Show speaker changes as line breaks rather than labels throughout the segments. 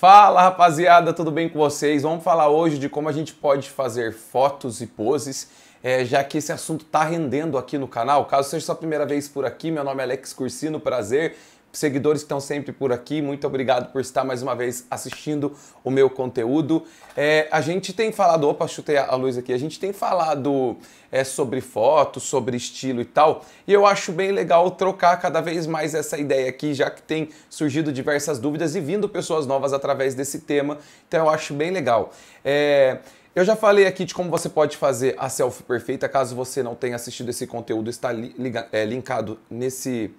Fala rapaziada, tudo bem com vocês? Vamos falar hoje de como a gente pode fazer fotos e poses, é, já que esse assunto tá rendendo aqui no canal. Caso seja sua primeira vez por aqui, meu nome é Alex Cursino, prazer seguidores que estão sempre por aqui, muito obrigado por estar mais uma vez assistindo o meu conteúdo. É, a gente tem falado, opa, chutei a luz aqui, a gente tem falado é, sobre foto, sobre estilo e tal, e eu acho bem legal trocar cada vez mais essa ideia aqui, já que tem surgido diversas dúvidas e vindo pessoas novas através desse tema, então eu acho bem legal. É, eu já falei aqui de como você pode fazer a selfie perfeita, caso você não tenha assistido esse conteúdo, está li, é, linkado nesse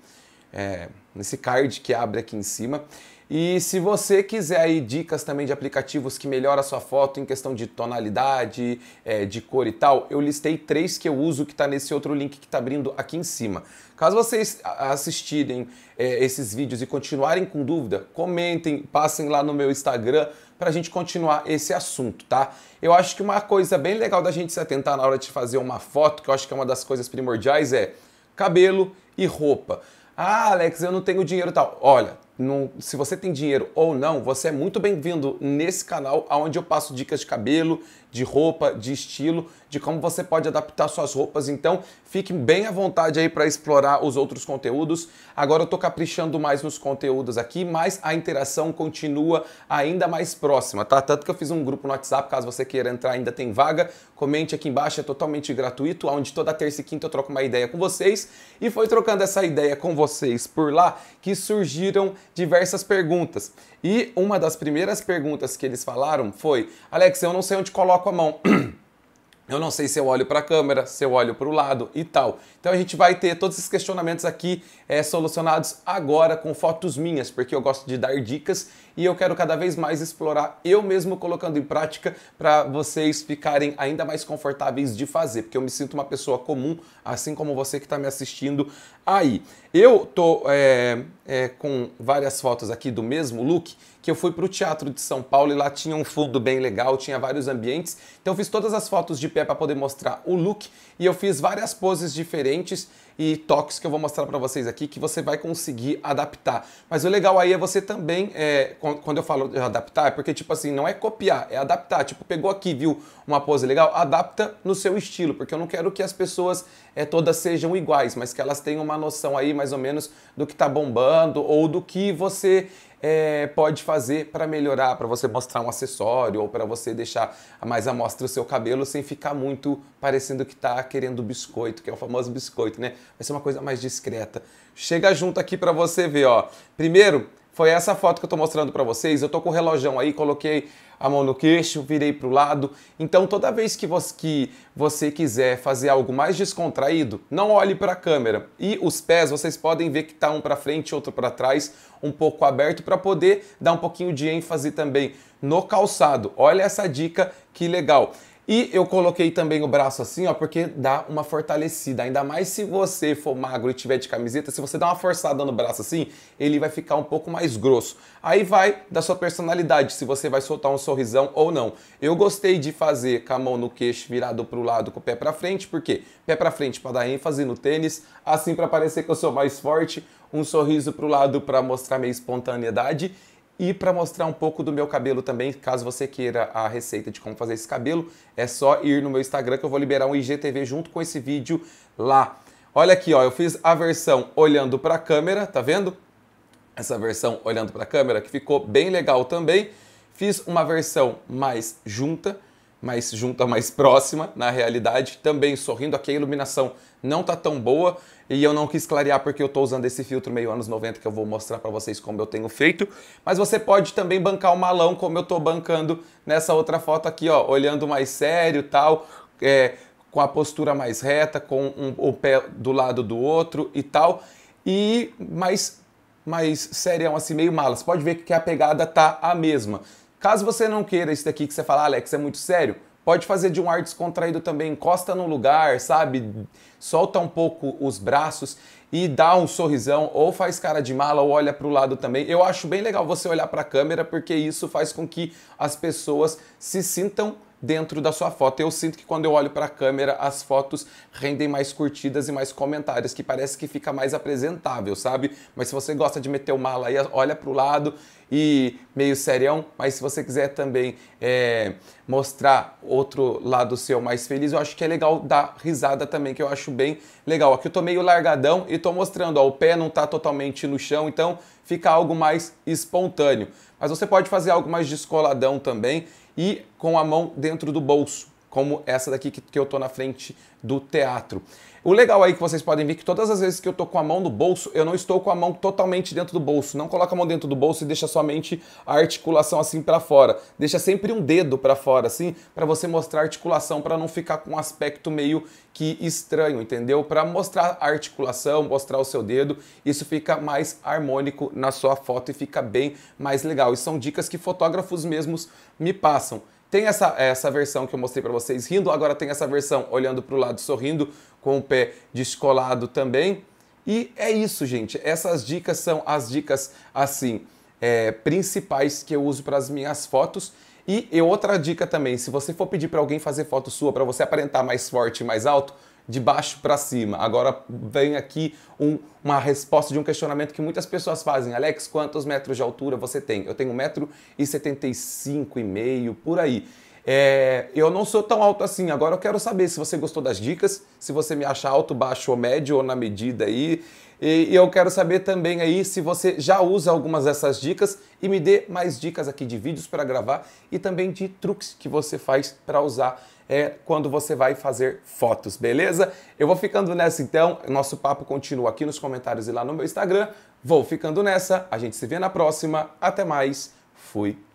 é, nesse card que abre aqui em cima. E se você quiser aí dicas também de aplicativos que melhoram a sua foto em questão de tonalidade, é, de cor e tal, eu listei três que eu uso que está nesse outro link que está abrindo aqui em cima. Caso vocês assistirem é, esses vídeos e continuarem com dúvida, comentem, passem lá no meu Instagram para a gente continuar esse assunto, tá? Eu acho que uma coisa bem legal da gente se atentar na hora de fazer uma foto, que eu acho que é uma das coisas primordiais, é cabelo e roupa. Ah, Alex, eu não tenho dinheiro tal. Olha, se você tem dinheiro ou não, você é muito bem-vindo nesse canal onde eu passo dicas de cabelo, de roupa, de estilo, de como você pode adaptar suas roupas. Então, fique bem à vontade aí para explorar os outros conteúdos. Agora eu estou caprichando mais nos conteúdos aqui, mas a interação continua ainda mais próxima, tá? Tanto que eu fiz um grupo no WhatsApp, caso você queira entrar, ainda tem vaga. Comente aqui embaixo, é totalmente gratuito, onde toda terça e quinta eu troco uma ideia com vocês. E foi trocando essa ideia com vocês por lá que surgiram diversas perguntas. E uma das primeiras perguntas que eles falaram foi: Alex, eu não sei onde coloco com a mão. Eu não sei se eu olho para a câmera, se eu olho para o lado e tal. Então a gente vai ter todos esses questionamentos aqui é, solucionados agora com fotos minhas, porque eu gosto de dar dicas e eu quero cada vez mais explorar eu mesmo colocando em prática para vocês ficarem ainda mais confortáveis de fazer, porque eu me sinto uma pessoa comum, assim como você que está me assistindo aí. Eu tô é, é, com várias fotos aqui do mesmo look que eu fui para o Teatro de São Paulo e lá tinha um fundo bem legal, tinha vários ambientes. Então eu fiz todas as fotos de pé para poder mostrar o look e eu fiz várias poses diferentes e toques que eu vou mostrar para vocês aqui que você vai conseguir adaptar. Mas o legal aí é você também é, quando eu falo adaptar, é porque, tipo assim, não é copiar, é adaptar. Tipo, pegou aqui, viu uma pose legal, adapta no seu estilo, porque eu não quero que as pessoas é, todas sejam iguais, mas que elas tenham uma noção aí, mais ou menos, do que tá bombando ou do que você é, pode fazer para melhorar, para você mostrar um acessório ou para você deixar mais a mostra o seu cabelo sem ficar muito parecendo que tá querendo biscoito, que é o famoso biscoito, né? Vai ser uma coisa mais discreta. Chega junto aqui para você ver, ó. Primeiro, foi essa foto que eu tô mostrando para vocês. Eu tô com o relógio aí, coloquei a mão no queixo, virei pro lado. Então, toda vez que você, que você quiser fazer algo mais descontraído, não olhe para a câmera. E os pés, vocês podem ver que tá um para frente, outro para trás, um pouco aberto para poder dar um pouquinho de ênfase também no calçado. Olha essa dica, que legal. E eu coloquei também o braço assim, ó, porque dá uma fortalecida. Ainda mais se você for magro e tiver de camiseta, se você dá uma forçada no braço assim, ele vai ficar um pouco mais grosso. Aí vai da sua personalidade, se você vai soltar um sorrisão ou não. Eu gostei de fazer com a mão no queixo virado pro lado com o pé para frente, porque pé para frente para dar ênfase no tênis, assim para parecer que eu sou mais forte, um sorriso pro lado para mostrar minha espontaneidade e para mostrar um pouco do meu cabelo também, caso você queira a receita de como fazer esse cabelo, é só ir no meu Instagram que eu vou liberar um IGTV junto com esse vídeo lá. Olha aqui, ó, eu fiz a versão olhando para a câmera, tá vendo? Essa versão olhando para a câmera que ficou bem legal também. Fiz uma versão mais junta, mais junta, mais próxima na realidade. Também sorrindo, aqui a iluminação não tá tão boa e eu não quis clarear porque eu estou usando esse filtro meio anos 90 que eu vou mostrar para vocês como eu tenho feito. Mas você pode também bancar o malão como eu estou bancando nessa outra foto aqui, ó, olhando mais sério tal, é, com a postura mais reta, com um, o pé do lado do outro e tal. E mais mais serião, assim, meio malas pode ver que a pegada tá a mesma. Caso você não queira isso daqui que você fala, Alex, é muito sério, pode fazer de um ar descontraído também, encosta no lugar, sabe? Solta um pouco os braços e dá um sorrisão, ou faz cara de mala, ou olha para o lado também. Eu acho bem legal você olhar para a câmera, porque isso faz com que as pessoas se sintam dentro da sua foto. Eu sinto que quando eu olho para a câmera, as fotos rendem mais curtidas e mais comentários, que parece que fica mais apresentável, sabe? Mas se você gosta de meter o mala aí, olha para o lado e meio serião, mas se você quiser também é, mostrar outro lado seu mais feliz, eu acho que é legal dar risada também, que eu acho bem legal. Aqui eu tô meio largadão e tô mostrando, ó, o pé não tá totalmente no chão, então fica algo mais espontâneo. Mas você pode fazer algo mais descoladão também e com a mão dentro do bolso como essa daqui que, que eu tô na frente do teatro. O legal aí que vocês podem ver é que todas as vezes que eu tô com a mão no bolso, eu não estou com a mão totalmente dentro do bolso. Não coloca a mão dentro do bolso e deixa somente a articulação assim para fora. Deixa sempre um dedo para fora assim, para você mostrar a articulação para não ficar com um aspecto meio que estranho, entendeu? Para mostrar a articulação, mostrar o seu dedo, isso fica mais harmônico na sua foto e fica bem mais legal. E são dicas que fotógrafos mesmos me passam. Tem essa, essa versão que eu mostrei para vocês rindo, agora tem essa versão olhando para o lado sorrindo, com o pé descolado também. E é isso, gente. Essas dicas são as dicas assim é, principais que eu uso para as minhas fotos. E, e outra dica também, se você for pedir para alguém fazer foto sua para você aparentar mais forte, mais alto, de baixo para cima. Agora vem aqui um, uma resposta de um questionamento que muitas pessoas fazem. Alex, quantos metros de altura você tem? Eu tenho 1,75m e meio, por aí. É, eu não sou tão alto assim. Agora eu quero saber se você gostou das dicas, se você me acha alto, baixo ou médio ou na medida aí. E, e eu quero saber também aí se você já usa algumas dessas dicas e me dê mais dicas aqui de vídeos para gravar e também de truques que você faz para usar é, quando você vai fazer fotos, beleza? Eu vou ficando nessa então. Nosso papo continua aqui nos comentários e lá no meu Instagram. Vou ficando nessa. A gente se vê na próxima. Até mais. Fui.